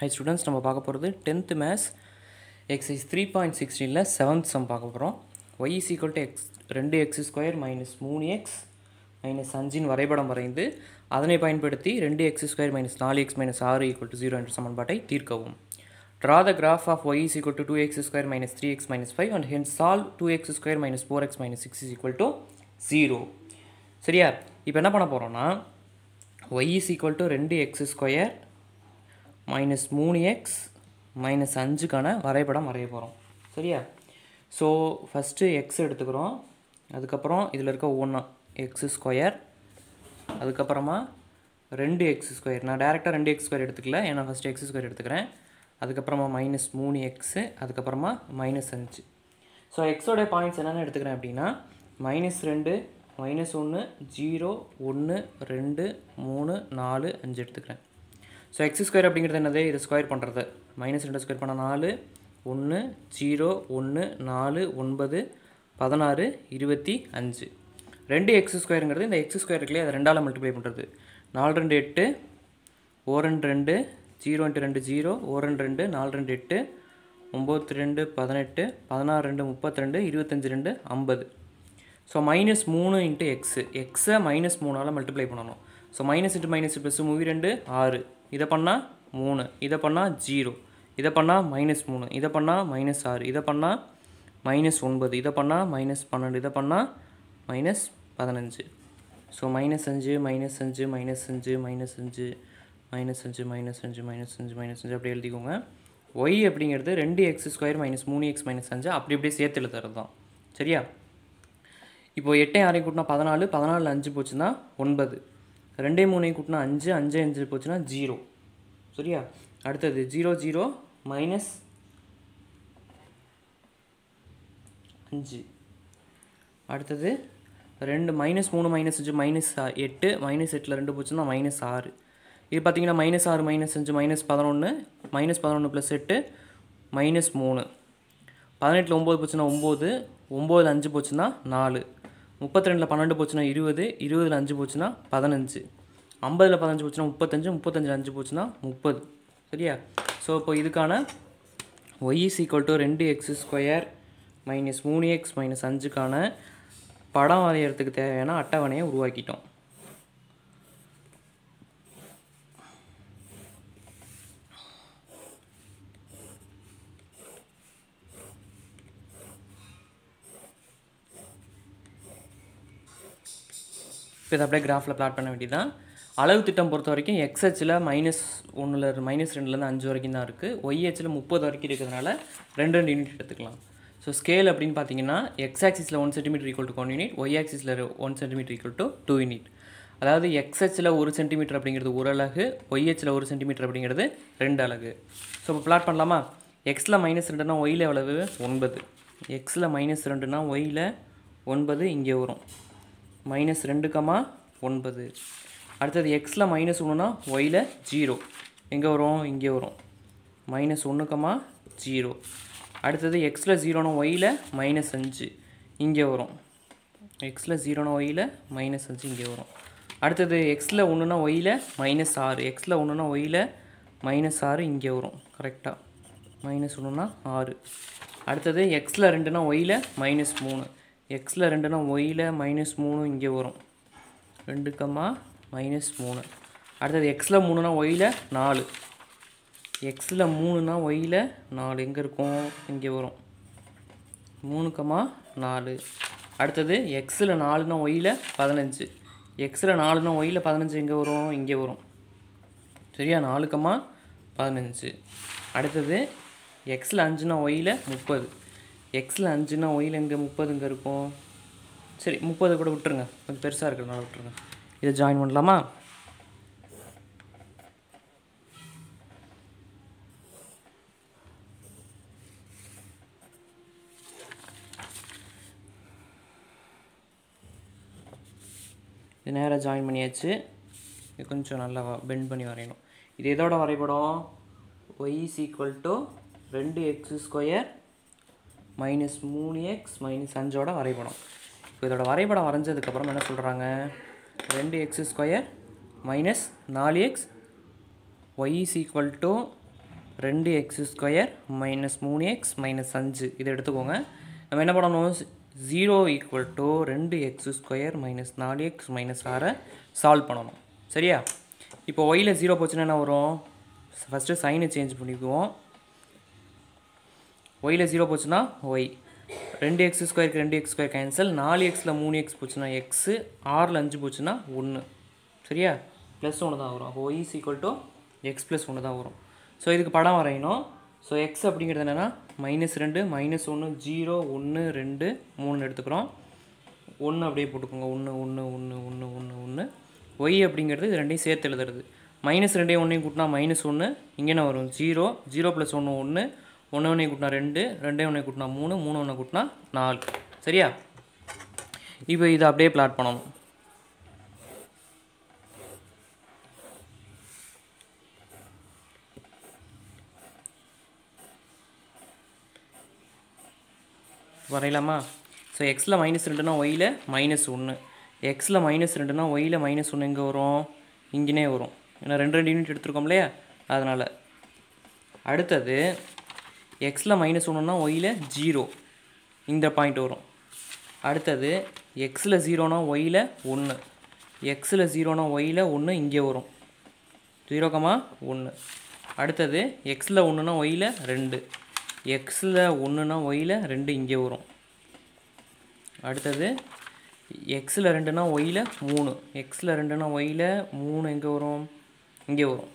high students நம்ம பார்க்க போகிறது tenth maths exercise three point சிக்ஸ்டீனில் செவன்த் சம் பார்க்க போகிறோம் y is equal to x ரெண்டு எக்ஸ் ஸ்கொயர் மைனஸ் மூணு எக்ஸ் மைனஸ் அஞ்சின் வரைபடம் வரைந்து அதனை பயன்படுத்தி ரெண்டு எக்ஸ் ஸ்கொயர் மைனஸ் நாலு எக்ஸ் மைனஸ் ஆறு ஈக்குவல் டு ஜீரோ என்ற சமன்பாட்டை தீர்க்கவும் draw the graph of y is equal to two x square minus three x minus five and then solve two x square minus four X minus six is equal to zero சரியா இப்போ என்ன பண்ண போகிறோன்னா y is equal to ரெண்டு x square minus மூணு x minus அஞ்சுக்கான வரைபடம் வரைய போகிறோம் சரியா ஸோ ஃபஸ்ட்டு எக்ஸ் எடுத்துக்கிறோம் அதுக்கப்புறம் இதில் இருக்க ஒன்றா எக்ஸ் ஸ்கொயர் அதுக்கப்புறமா ரெண்டு எக்ஸ் ஸ்கொயர் நான் டேரெக்டாக ரெண்டு எக்ஸ் ஸ்கொயர் எடுத்துக்கல ஏன்னா ஃபஸ்ட்டு எக்ஸ் ஸ்கொயர் எடுத்துக்கிறேன் அதுக்கப்புறமா மைனஸ் மூணு எக்ஸு அதுக்கப்புறமா மைனஸ் அஞ்சு ஸோ எக்ஸோடைய பாயிண்ட்ஸ் என்னென்ன எடுத்துக்கிறேன் அப்படின்னா மைனஸ் ரெண்டு மைனஸ் ஒன்று ஜீரோ ஒன்று ரெண்டு மூணு நாலு அஞ்சு எடுத்துக்கிறேன் ஸோ எக்ஸ் ஸ்கொயர் அப்படிங்கிறது என்னது இதை ஸ்கொயர் பண்ணுறது மைனஸ் ரெண்டு ஸ்கொயர் பண்ண நாலு ஒன்று ஜீரோ ஒன்று நாலு ஒன்பது பதினாறு இருபத்தி அஞ்சு ரெண்டு எக்ஸ் ஸ்கொயருங்கிறது இந்த எக்ஸ் ஸ்கொயர் இருக்குல்லையே அதை ரெண்டால் மல்டிப்ளை பண்ணுறது நாலு ரெண்டு எட்டு ஓ ரெண்டு ரெண்டு ஜீரோ இன்ட்டு ரெண்டு ஜீரோ ஓ ரெண்டு ரெண்டு நாலு ரெண்டு எட்டு ஒம்பத்து ரெண்டு பதினெட்டு பதினாறு ரெண்டு முப்பத்தி ரெண்டு இருபத்தஞ்சி ரெண்டு ஐம்பது ஸோ மைனஸ் மூணு இன்ட்டு எக்ஸு எக்ஸை மைனஸ் மூணால் மல்டிப்ளை பண்ணணும் so minus into minus plus மூவி ரெண்டு ஆறு இதை பண்ணால் மூணு இதை பண்ணால் ஜீரோ இதை பண்ணால் மைனஸ் மூணு இதை பண்ணால் மைனஸ் ஆறு இதை பண்ணால் மைனஸ் ஒன்பது இதை பண்ணால் மைனஸ் பன்னெண்டு இதை பண்ணால் மைனஸ் பதினஞ்சு ஸோ மைனஸ் அஞ்சு மைனஸ் அஞ்சு மைனஸ் அஞ்சு மைனஸ் அஞ்சு மைனஸ் அஞ்சு மைனஸ் அஞ்சு மைனஸ் அஞ்சு மைனஸ் அஞ்சு அப்படி எழுதிக்கோங்க ஒய் அப்படிங்கிறது ரெண்டு எக்ஸ் ஸ்கொயர் மைனஸ் மூணு எக்ஸ் மைனஸ் அஞ்சு அப்படி அப்படியே சேர்த்து எழுதுறது தான் சரியா இப்போது எட்டை ஆறையும் கூட்டினா பதினாலு பதினாலில் அஞ்சு போச்சுன்னா ஒன்பது ரெண்டே மூணையும் கூட்டினா அஞ்சு அஞ்சு அஞ்சு போச்சுன்னா ஜீரோ சரியா அடுத்தது ஜீரோ ஜீரோ மைனஸ் அஞ்சு அடுத்தது ரெண்டு மைனஸ் மூணு மைனஸ் அஞ்சு மைனஸ் எட்டு மைனஸ் எட்டில் ரெண்டு போச்சுன்னா மைனஸ் ஆறு இது பார்த்தீங்கன்னா மைனஸ் ஆறு மைனஸ் அஞ்சு மைனஸ் பதினொன்று மைனஸ் பதினொன்று ப்ளஸ் எட்டு மைனஸ் மூணு பதினெட்டில் ஒம்பது போச்சுன்னா ஒம்பது ஒம்போதில் அஞ்சு போச்சுன்னா நாலு முப்பத்தி ரெண்டில் பன்னெண்டு போச்சுன்னா இருபது இருபதில் அஞ்சு போச்சுன்னா பதினஞ்சு ஐம்பதில் பதினஞ்சு போச்சுன்னா முப்பத்தஞ்சு முப்பத்தஞ்சு அஞ்சு போச்சுன்னா முப்பது சரியா ஸோ இப்போ இதுக்கான ஒய் இஸ் ஈக்குவல் டு ரெண்டு எக்ஸ் ஸ்கொயர் மைனஸ் மூணு எக்ஸ் மைனஸ் அஞ்சுக்கான படம் வரைகிறதுக்கு தேவையான அட்டவணையை உருவாக்கிட்டோம் இப்போ இதை அப்படியே கிராஃபில் பிளாட் பண்ண வேண்டியதுதான் அளவு திட்டம் பொறுத்த வரைக்கும் எக்ஸ்ஹெச்சில் மைனஸ் ஒன்றில் மைனஸ் ரெண்டுலேருந்து அஞ்சு வரைக்கும் தான் இருக்குது ஒய்ஹெச்சில் முப்பது வரைக்கும் இருக்கிறதுனால ரெண்டு ரெண்டு யூனிட் எடுத்துக்கலாம் ஸோ ஸ்கேல் அப்படின்னு பார்த்தீங்கன்னா எக்ஸ் ஆக்சிஸில் one centimetre equal to one unit y ஆக்சிஸில் one centimetre equal to two unit அதாவது எக்ஸ்ஹெச்சில் ஒரு சென்டிமீட்டர் அப்படிங்கிறது ஒரு அழகு ஒய்ஹெச்சில் ஒரு சென்டிமீட்டர் அப்படிங்கிறது ரெண்டு அழகு ஸோ இப்போ பிளாட் பண்ணலாமா எக்ஸில் மைனஸ் ரெண்டுனா ஒயில் எவ்வளவு ஒன்பது எக்ஸில் மைனஸ் ரெண்டுனா ஒயில் ஒன்பது இங்கே வரும் மைனஸ் ரெண்டு கமா ஒன்பது அடுத்தது எக்ஸில் மைனஸ் ஒன்றுனா ஒயில் ஜீரோ எங்கே வரும் இங்கே வரும் மைனஸ் ஒன்றுக்கமா ஜீரோ அடுத்தது எக்ஸில் ஜீரோனா ஒயில் மைனஸ் அஞ்சு இங்கே வரும் எக்ஸில் ஜீரோனா ஒயில் மைனஸ் அஞ்சு இங்கே வரும் அடுத்தது எக்ஸில் ஒன்றுனா ஒயில் மைனஸ் ஆறு எக்ஸில் ஒன்றுனா ஒயில் மைனஸ் ஆறு இங்கே வரும் கரெக்டாக மைனஸ் ஒன்றுனா ஆறு அடுத்தது எக்ஸில் ரெண்டுனா ஒயில் மைனஸ் மூணு எக்ஸில் ரெண்டுனா ஒயில் மைனஸ் மூணு இங்கே வரும் ரெண்டுக்கம்மா மைனஸ் மூணு அடுத்தது எக்ஸில் மூணுனா ஒயில் நாலு எக்ஸில் மூணுனா ஒயில் நாலு எங்கே இருக்கும் இங்கே வரும் மூணுக்கமா நாலு அடுத்தது எக்ஸில் நாலுனா ஒயில் பதினஞ்சு எக்ஸில் நாலுனா ஒயில் பதினஞ்சு எங்கே வரும் இங்கே வரும் சரியா நாலுக்கமா பதினஞ்சு அடுத்தது எக்ஸில் அஞ்சுனா ஒயில் முப்பது எக்ஸில் அஞ்சுனா ஒயில் எங்கே முப்பது இங்கே இருக்கும் சரி முப்பது கூட விட்டுருங்க கொஞ்சம் பெருசாக இருக்கிறதுனால விட்டுருங்க இதை ஜாயின் பண்ணலாமா இது நேராக ஜாயின் பண்ணியாச்சு இது கொஞ்சம் நல்லா பெண்ட் பண்ணி வரையணும் இது எதோட வரைபடம் ஒய் இஸ் ஈக்குவல் டு ரெண்டு எக்ஸ் ஸ்கொயர் மைனஸ் மூணு எக்ஸ் மைனஸ் அஞ்சோட வரைபடம் இப்போ இதோட வரைபடம் வரைஞ்சதுக்கப்புறம் என்ன சொல்கிறாங்க ரெண்டு எக்ஸ் ஸ்கொயர் மைனஸ் நாலு x y is equal to ரெண்டு எக்ஸ் ஸ்கொயர் மைனஸ் மூணு எக்ஸ் மைனஸ் அஞ்சு இதை எடுத்துக்கோங்க நம்ம என்ன பண்ணணும் ஜீரோ ஈக்குவல் டு ரெண்டு எக்ஸ் ஸ்கொயர் மைனஸ் நாலு எக்ஸ் மைனஸ் ஆறை சால்வ் பண்ணணும் சரியா இப்போ ஒயில் ஜீரோ போச்சுன்னா என்ன வரும் ஃபஸ்ட்டு சைனை சேஞ்ச் பண்ணிக்குவோம் ஒயில் ஜீரோ போச்சுன்னா ஒய் ரெண்டு எக்ஸ் ஸ்கொயருக்கு ரெண்டு எக்ஸ் ஸ்கொயர் கேன்சல் நாலு எக்ஸில் மூணு எக்ஸ் போச்சுன்னா எக்ஸு ஆறில் அஞ்சு போச்சுன்னா ஒன்று சரியா ப்ளஸ் ஒன்று தான் வரும் அப்போ y is equal to x plus ஒன்று தான் வரும் ஸோ இதுக்கு படம் வரையணும் ஸோ எக்ஸ் அப்படிங்கிறது என்னென்னா மைனஸ் ரெண்டு மைனஸ் ஒன்று ஜீரோ ஒன்று ரெண்டு மூணு எடுத்துக்கிறோம் ஒன்று அப்படியே போட்டுக்கோங்க ஒன்று ஒன்று ஒன்று ஒன்று ஒன்று ஒன்று ஒய் அப்படிங்கிறது இது ரெண்டையும் சேர்த்து எழுதுறது மைனஸ் ரெண்டையும் ஒன்றையும் கூட்டினா மைனஸ் ஒன்று இங்கே என்ன வரும் ஜீரோ ஜீரோ ப்ளஸ் ஒன்று ஒன்று ஒன்று ஒன்று கூட்டினா ரெண்டு ரெண்டே ஒன்று கூட்டினா மூணு மூணு ஒன்று கூட்டினா நாலு சரியா இப்போ இதை அப்படியே பிளாட் பண்ணணும் வரையலாமா ஸோ எக்ஸில் மைனஸ் ரெண்டுனா ஒயில் மைனஸ் ஒன்று எக்ஸில் மைனஸ் ரெண்டுனா ஒயில் மைனஸ் ஒன்று எங்கே வரும் இங்கேனே வரும் ஏன்னா ரெண்டு ரெண்டு யூனிட் எடுத்துருக்கோம் இல்லையா அதனால் அடுத்தது எக்ஸில் மைனஸ் ஒன்றுனா ஒயில் ஜீரோ இந்த பாயிண்ட் வரும் அடுத்தது எக்ஸில் ஜீரோனா ஒயில் ஒன்று எக்ஸில் ஜீரோனா ஒயில் ஒன்று இங்கே வரும் கமா ஒன்று அடுத்தது எக்ஸில் ஒன்றுனா ஒயில் ரெண்டு எக்ஸில் ஒன்றுனா ஒயில் ரெண்டு இங்கே வரும் அடுத்தது எக்ஸில் ரெண்டுனா ஒயில் மூணு எக்ஸில் ரெண்டுனா ஒயில் மூணு எங்கே வரும் இங்கே வரும்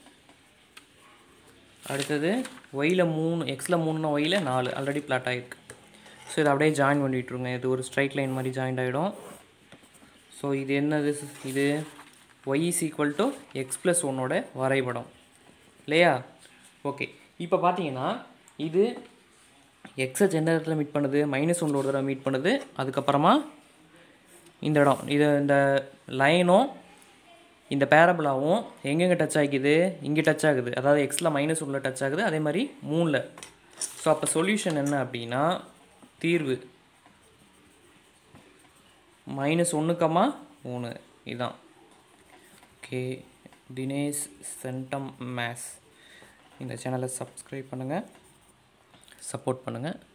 அடுத்தது ஒயில் மூணு எக்ஸில் மூணுனா ஒயில் நாலு ஆல்ரெடி பிளாட் ஆகிருக்கு ஸோ இதை அப்படியே ஜாயின் பண்ணிகிட்ருங்க இது ஒரு ஸ்ட்ரைட் லைன் மாதிரி ஜாயின்ட் ஆகிடும் ஸோ இது என்னது இது y is equal to x plus ஒன்னோட வரைபடம் இல்லையா ஓகே இப்போ பார்த்தீங்கன்னா இது எக்ஸை எந்த இடத்துல மீட் பண்ணுது மைனஸ் ஒன்று ஒரு தடவை மீட் பண்ணுது அதுக்கப்புறமா இந்த இடம் இது இந்த லைனும் இந்த பேரபுளாவும் எங்கெங்கே டச் ஆகிக்குது இங்கே டச் ஆகுது அதாவது எக்ஸில் மைனஸ் உள்ள டச் ஆகுது அதே மாதிரி மூணில் ஸோ அப்போ சொல்யூஷன் என்ன அப்படின்னா தீர்வு மைனஸ் ஒன்றுக்கம்மா மூணு இதுதான் ஓகே தினேஷ் சென்டம் மேஸ் இந்த சேனலை சப்ஸ்கிரைப் பண்ணுங்கள் சப்போர்ட் பண்ணுங்கள்